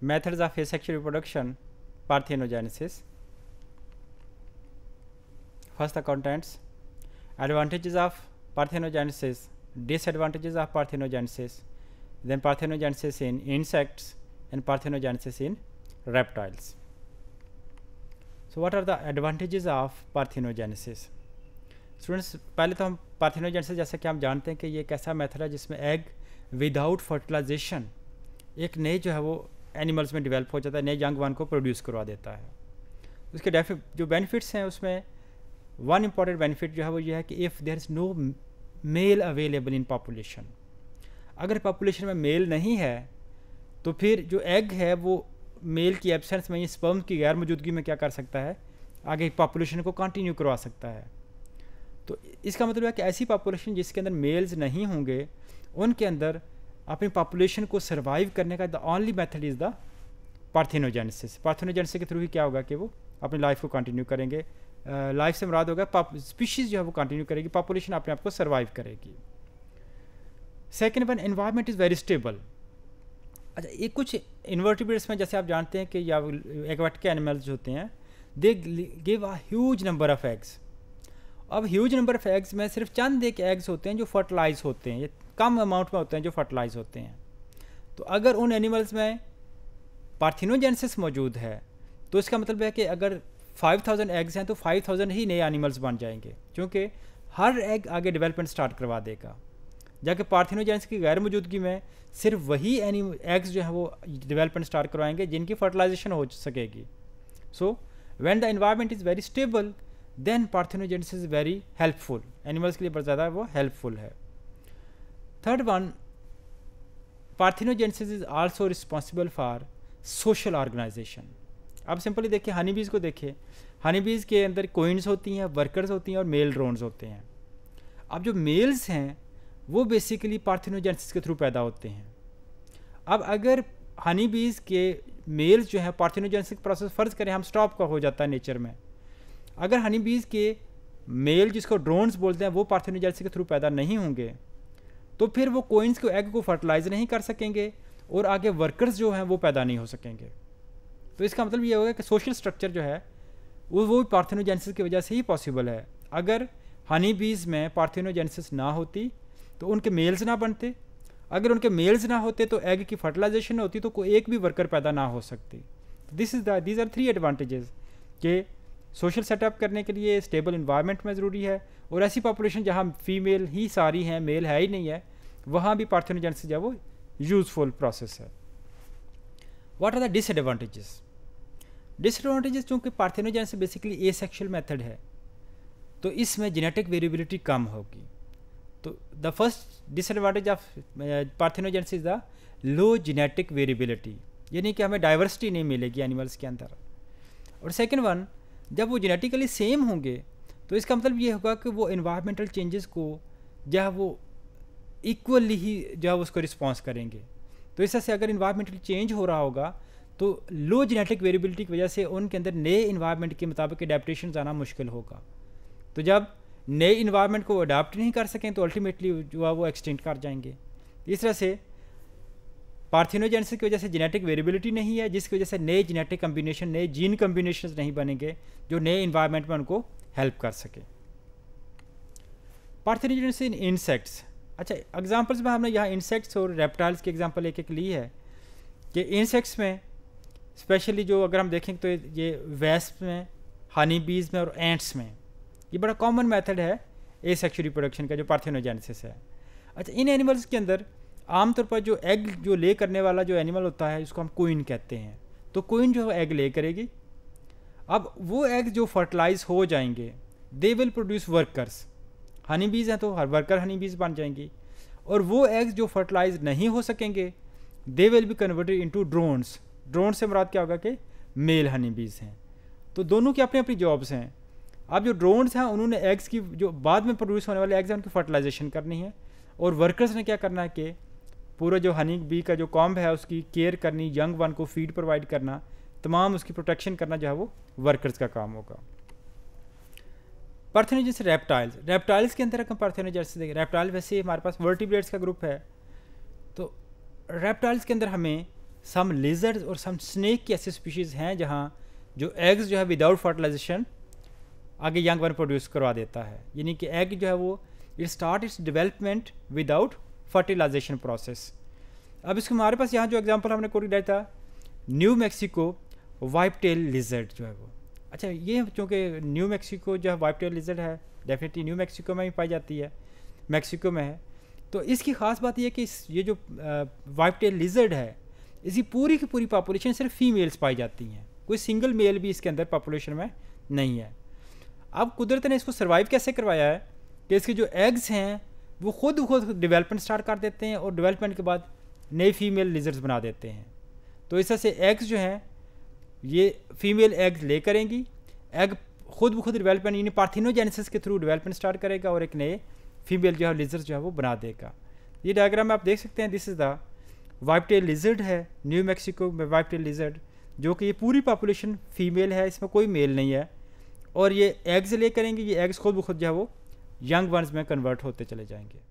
methods of asexual reproduction parthenogenesis first the contents advantages of parthenogenesis disadvantages of parthenogenesis then parthenogenesis in insects and parthenogenesis in reptiles so what are the advantages of parthenogenesis students पहले तो हम parthenogenesis जैसे कि हम जानते हैं कि ये एक ऐसा मेथड है जिसमें एग विदाउट फर्टिलाइजेशन एक नई जो है वो एनिमल्स में डेवलप हो जाता है नए यंग वन को प्रोड्यूस करवा देता है उसके जो बेनिफिट्स हैं उसमें वन इम्पॉर्टेंट बेनिफिट जो है वो ये है कि if there is no male available in population अगर पॉपुलेशन में मेल नहीं है तो फिर जो एग है वो मेल की एबसेंस में या स्पर्म की गैर मौजूदगी में क्या कर सकता है आगे पॉपुलेशन को कंटिन्यू करवा सकता है तो इसका मतलब है कि ऐसी पॉपुलेशन जिसके अंदर मेल्स नहीं होंगे उनके अंदर अपनी पॉपुलेशन को सर्वाइव करने का the only method is the parthenogenesis parthenogenesis के थ्रू ही क्या होगा कि वो अपनी लाइफ को कंटिन्यू करेंगे लाइफ uh, से मुराद होगा स्पीशीज़ जो है वो कंटिन्यू करेगी पॉपुलेशन अपने आप को सर्वाइव करेगी second one environment is very stable अच्छा ये कुछ इन्वर्टिब्रेट्स में जैसे आप जानते हैं कि या एक्वाट के एनिमल्स होते हैं they give a huge number of eggs अब ह्यूज नंबर ऑफ एग्स में सिर्फ चंद एक एग्स होते हैं जो फर्टिलाइज होते हैं कम अमाउंट में होते हैं जो फर्टिलाइज होते हैं तो अगर उन एनिमल्स में पार्थिनोजेंसिस मौजूद है तो इसका मतलब है कि अगर 5000 एग्स हैं तो 5000 ही नए एनिमल्स बन जाएंगे क्योंकि हर एग आगे डेवलपमेंट स्टार्ट करवा देगा जबकि पार्थिनोजेंस की गैर मौजूदगी में सिर्फ वही एनी एग्स जो हैं वो डेवलपमेंट स्टार्ट करवाएंगे जिनकी फर्टिलाइजेशन हो सकेगी so when the environment is very stable then parthenogenesis is very helpful animals के लिए बहुत ज़्यादा वो हेल्पफुल है Third one, parthenogenesis is also responsible for social organization. आप सिंपली देखिए हनी बीज को देखिए हनी बीज के अंदर कोइंस होती हैं वर्कर्स होती हैं और मेल ड्रोन्स होते हैं अब जो मेल्स हैं वो बेसिकली पार्थिनोजेंसिस के थ्रू पैदा होते हैं अब अगर हनी बीज के मेल्स जो हैं पार्थिनोजेंसिक प्रोसेस फ़र्ज़ करें हम स्टॉप का हो जाता है नेचर में अगर हनी बीज के मेल जिसको ड्रोन्स बोलते हैं वो पार्थिनोजेंसिस के थ्रू पैदा नहीं होंगे तो फिर वो कोइंस को एग को फर्टिलाइज नहीं कर सकेंगे और आगे वर्कर्स जो हैं वो पैदा नहीं हो सकेंगे तो इसका मतलब ये होगा कि सोशल स्ट्रक्चर जो है वो वो पार्थिनोजेंसिस की वजह से ही पॉसिबल है अगर हनी बीज में पार्थिनोजेंसिस ना होती तो उनके मेल्स ना बनते अगर उनके मेल्स ना होते तो एग की फर्टिलाइजेशन होती तो कोई एक भी वर्कर पैदा ना हो सकती this is these are three advantages के सोशल सेटअप करने के लिए स्टेबल इन्वायरमेंट में ज़रूरी है और ऐसी पॉपुलेशन जहाँ फीमेल ही सारी हैं मेल है ही नहीं है वहाँ भी पार्थेनोजेंसिस जो है वो यूज़फुल प्रोसेस है what are the disadvantage disadvantages चूँकि parthenogenesis basically asexual method है तो इसमें जेनेटिक वेरिएबिलिटी कम होगी तो the first disadvantage of parthenogenesis is the low genetic variability यानी कि हमें डाइवर्सिटी नहीं मिलेगी एनिमल्स के अंदर और सेकेंड वन जब वो जेनेटिकली सेम होंगे तो इसका मतलब ये होगा कि वो इन्वायरमेंटल चेंजेस को जो है वो इक्वली ही जो है उसको रिस्पॉन्स करेंगे तो इस तरह से अगर इन्वायरमेंटल चेंज हो रहा होगा तो लो जेनेटिक वेरिएबिलिटी की वजह से उनके अंदर नए इन्वायरमेंट के मुताबिक अडेप्टशन आना मुश्किल होगा तो जब नए इन्वायरमेंट को अडाप्ट नहीं कर सकें तो अल्टीमेटली जो है वो एक्सटेंड कर जाएंगे इस तरह से पार्थिनोजेनेसिस की वजह से जेनेटिक वेरिएबिलिटी नहीं है जिसकी वजह से नए जेनेटिक कम्बिनेशन नए जीन कम्बिनेशन नहीं बनेंगे जो नए इन्वायरमेंट में उनको हेल्प कर सके पार्थिनोजेनेसिस इन इंसेक्ट्स अच्छा एग्जाम्पल्स में हमने यहाँ इंसेक्ट्स और रेप्टाइल्स की एग्जाम्पल एक एक ली है कि इंसेक्ट्स में स्पेशली जो अगर हम देखें तो ये वेस्प में हनी बीज में और एंट्स में ये बड़ा कॉमन मेथड है ए सेक्शुअल रिप्रोडक्शन का जो पार्थिनोजेनेसिस है अच्छा इन एनिमल्स के अंदर आमतौर पर जो एग जो ले करने वाला जो एनिमल होता है उसको हम कोइन कहते हैं तो कोइन जो एग ले करेगी अब वो एग जो फर्टिलाइज हो जाएंगे they will produce workers honey bees हैं तो हर वर्कर हनी बीज बन जाएंगी और वो एग्स जो फर्टिलाइज नहीं हो सकेंगे they will be converted into drones drone से मुराद क्या होगा कि मेल हनी बीज हैं तो दोनों की अपनी अपनी जॉब्स हैं अब जो ड्रोन्स हैं उन्होंने एग्स की जो बाद में प्रोड्यूस होने वाले एग्स हैं उनकी फर्टिलाइजेशन करनी है और वर्कर्स ने क्या करना है कि पूरा जो हनी बी का जो कॉम्ब है उसकी केयर करनी यंग वन को फीड प्रोवाइड करना तमाम उसकी प्रोटेक्शन करना जो है वो वर्कर्स का काम होगा पार्थेनोजेंस रेप्टाइल्स रेप्टाइल्स के अंदर हम पार्थेनोजेंस देखें रेप्टाइल वैसे हमारे पास वर्टिब्रेट्स का ग्रुप है तो रेप्टाइल्स के अंदर हमें सम लेजर्स और सम स्नेक की ऐसी स्पीशीज़ हैं जहाँ जो एग्स जो है विदाउट फर्टिलाइजेशन आगे यंग वन प्रोड्यूस करवा देता है यानी कि एग जो है वो it start its development without fertilization process अब इसको हमारे पास यहाँ जो एग्जाम्पल हमने कोड डाया था New Mexico whiptail lizard जो है वो अच्छा ये चूँकि न्यू मैक्सिको जो है वाइप टेल लिजर्ड है डेफिनेटली न्यू मैक्सिको में ही पाई जाती है मैक्सिको में है तो इसकी ख़ास बात यह कि इस ये जो वाइप टेल लिजर्ड है इसकी पूरी की पूरी पॉपुलेशन सिर्फ फीमेल्स पाई जाती हैं कोई सिंगल मेल भी इसके अंदर पॉपुलेशन में नहीं है अब कुदरत ने इसको सर्वाइव कैसे करवाया है कि इसके जो एग्स हैं वो खुद खुद डेवलपमेंट स्टार्ट कर देते हैं और डेवलपमेंट के बाद नए फीमेल लिजर्स बना देते हैं तो इस तरह से एग्स जो हैं ये फीमेल एग्स ले करेंगी एग खुद ब खुद डेवलपमेंट यानी पार्थिनोजेनेसिस के थ्रू डेवलपमेंट स्टार्ट करेगा और एक नए फीमेल जो है लिजर्स जो है वो बना देगा ये डायग्राम में आप देख सकते हैं this is the whiptail lizard है न्यू मैक्सिको में वाइपटेल लिजर्ड जो कि ये पूरी पॉपुलेशन फीमेल है इसमें कोई मेल नहीं है और ये एग्स ले करेंगे ये एग्स खुद ब खुद जो है वो यंग वंस में कन्वर्ट होते चले जाएंगे